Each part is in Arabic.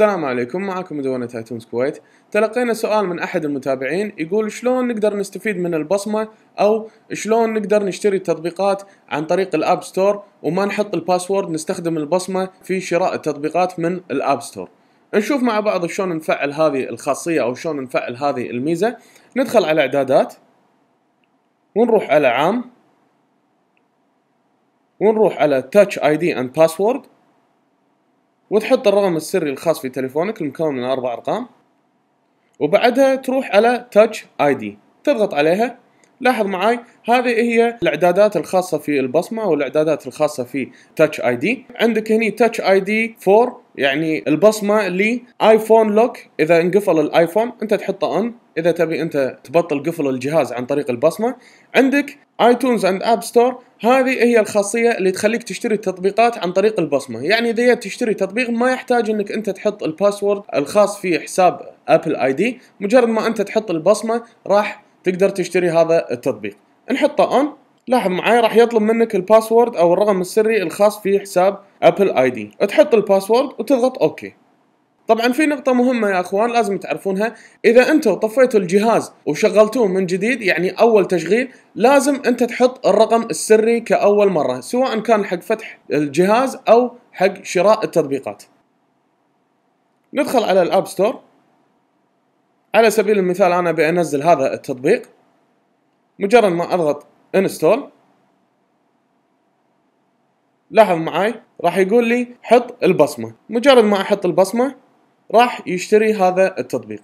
السلام عليكم معكم مدونة تايتونز كويت تلقينا سؤال من احد المتابعين يقول شلون نقدر نستفيد من البصمة او شلون نقدر نشتري التطبيقات عن طريق الاب ستور وما نحط الباسورد نستخدم البصمة في شراء التطبيقات من الاب ستور نشوف مع بعض شلون نفعل هذه الخاصية او شلون نفعل هذه الميزة ندخل على اعدادات ونروح على عام ونروح على تاتش اي دي اند باسورد وتحط الرقم السري الخاص في تليفونك المكون من أربع أرقام وبعدها تروح على تاتش اي دي تضغط عليها لاحظ معي هذه هي الاعدادات الخاصه في البصمه والاعدادات الخاصه في تاتش اي دي عندك هنا تاتش اي دي 4 يعني البصمه لايفون لوك اذا انقفل الايفون انت تحطه اون اذا تبي انت تبطل قفل الجهاز عن طريق البصمه عندك ايتونز اند اب ستور هذه هي الخاصيه اللي تخليك تشتري التطبيقات عن طريق البصمه يعني اذا تشتري تطبيق ما يحتاج انك انت تحط الباسورد الخاص في حساب ابل اي دي مجرد ما انت تحط البصمه راح تقدر تشتري هذا التطبيق نحطه اون لاحظ معي راح يطلب منك الباسورد او الرقم السري الخاص في حساب ابل اي دي تحط الباسورد وتضغط اوكي طبعا في نقطة مهمة يا اخوان لازم تعرفونها، إذا أنتوا طفيتوا الجهاز وشغلتوه من جديد يعني أول تشغيل لازم أنت تحط الرقم السري كأول مرة، سواء كان حق فتح الجهاز أو حق شراء التطبيقات. ندخل على الأب ستور، على سبيل المثال انا بنزل هذا التطبيق مجرد ما اضغط انستول لاحظ معاي راح يقول لي حط البصمة مجرد ما احط البصمة راح يشتري هذا التطبيق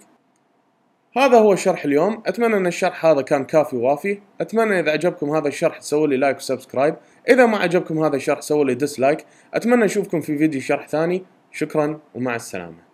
هذا هو شرح اليوم اتمنى ان الشرح هذا كان كافي ووافي اتمنى اذا عجبكم هذا الشرح تسووا لي لايك وسبسكرايب اذا ما عجبكم هذا الشرح سووا لي ديسلايك اتمنى اشوفكم في فيديو شرح ثاني شكرا ومع السلامه